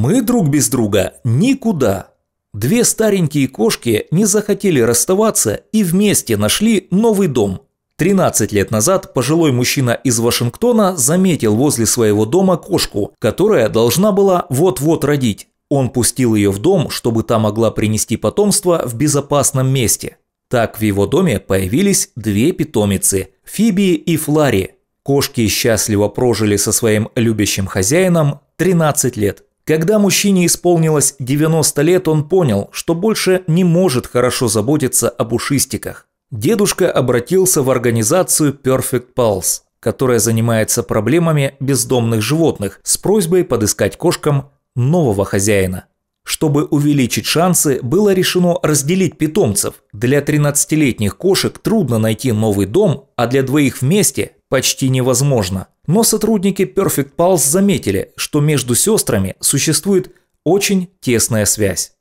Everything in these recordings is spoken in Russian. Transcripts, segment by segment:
Мы друг без друга никуда. Две старенькие кошки не захотели расставаться и вместе нашли новый дом. 13 лет назад пожилой мужчина из Вашингтона заметил возле своего дома кошку, которая должна была вот-вот родить. Он пустил ее в дом, чтобы та могла принести потомство в безопасном месте. Так в его доме появились две питомицы – Фиби и Флари. Кошки счастливо прожили со своим любящим хозяином 13 лет. Когда мужчине исполнилось 90 лет, он понял, что больше не может хорошо заботиться об ушистиках. Дедушка обратился в организацию Perfect Pulse, которая занимается проблемами бездомных животных с просьбой подыскать кошкам нового хозяина. Чтобы увеличить шансы, было решено разделить питомцев. Для 13-летних кошек трудно найти новый дом, а для двоих вместе почти невозможно. Но сотрудники Perfect Pulse заметили, что между сестрами существует очень тесная связь.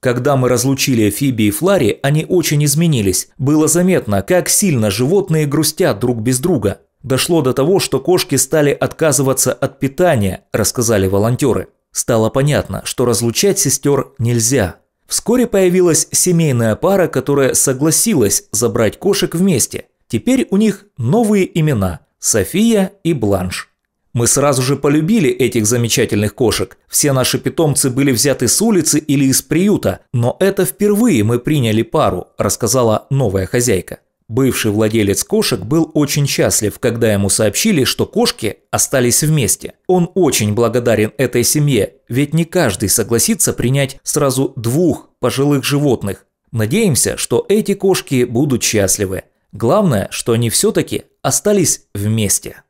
Когда мы разлучили Фиби и Флари, они очень изменились. Было заметно, как сильно животные грустят друг без друга. Дошло до того, что кошки стали отказываться от питания, рассказали волонтеры. Стало понятно, что разлучать сестер нельзя. Вскоре появилась семейная пара, которая согласилась забрать кошек вместе. Теперь у них новые имена – София и Бланш. Мы сразу же полюбили этих замечательных кошек. Все наши питомцы были взяты с улицы или из приюта, но это впервые мы приняли пару, рассказала новая хозяйка. Бывший владелец кошек был очень счастлив, когда ему сообщили, что кошки остались вместе. Он очень благодарен этой семье, ведь не каждый согласится принять сразу двух пожилых животных. Надеемся, что эти кошки будут счастливы. Главное, что они все-таки остались вместе.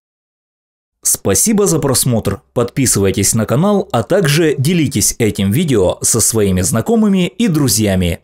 Спасибо за просмотр, подписывайтесь на канал, а также делитесь этим видео со своими знакомыми и друзьями.